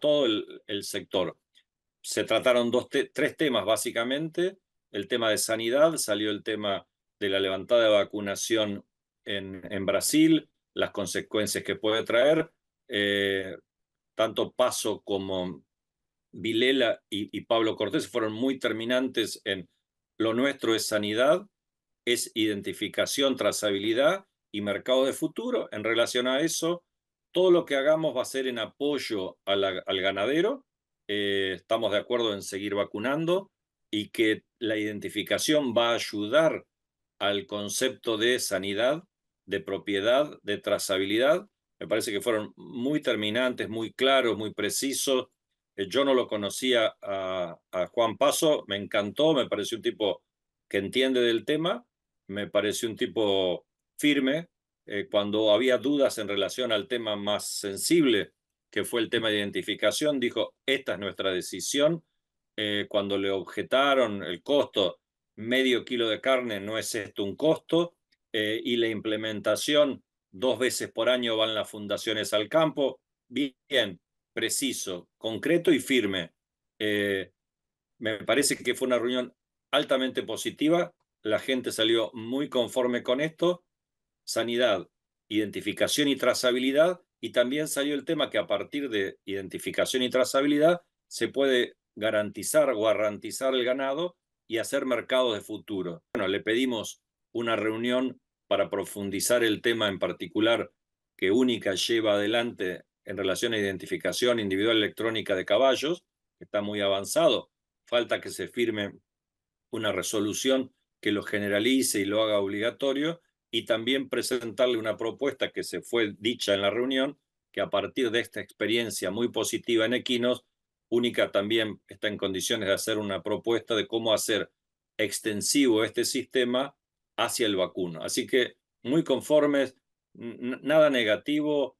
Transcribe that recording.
todo el, sector. Se trataron tres temas básicamente, el tema de sanidad, salió el tema de la levantada de vacunación en, Brasil, las consecuencias que puede traer. Eh, tanto Paso como Vilela y, y, Pablo Cortés fueron muy terminantes en lo nuestro es sanidad, es identificación, trazabilidad y mercado de futuro. En relación a eso, todo lo que hagamos va a ser en apoyo al ganadero. Eh, estamos de acuerdo en seguir vacunando y que la identificación va a ayudar al concepto de sanidad, de propiedad, de trazabilidad. Me parece que fueron muy terminantes, muy claros, muy precisos. Eh, yo no lo conocía a, a Juan Paso, me encantó, me pareció un tipo que entiende del tema, me pareció un tipo firme, eh, cuando había dudas en relación al tema más sensible, que fue el tema de identificación, dijo, esta es nuestra decisión. Eh, cuando le objetaron el costo, medio kilo de carne no es esto un costo, eh, y la implementación, dos veces por año van las fundaciones al campo, bien, preciso, concreto y firme. me parece que fue una reunión altamente positiva, la gente salió muy conforme con esto sanidad, identificación y trazabilidad, y también salió el tema que a partir de identificación y trazabilidad se puede garantizar o garantizar el ganado y hacer mercados de futuro. Bueno, le pedimos una reunión para profundizar el tema en particular que Única lleva adelante en relación a identificación individual electrónica de caballos, que está muy avanzado. Falta que se firme una resolución que lo generalice y lo haga obligatorio, y también presentarle una propuesta que se fue dicha en la reunión, que a partir de esta experiencia muy positiva en equinos, Única también está en condiciones de hacer una propuesta de cómo hacer extensivo este sistema hacia el vacuno. Así que muy conformes, nada negativo,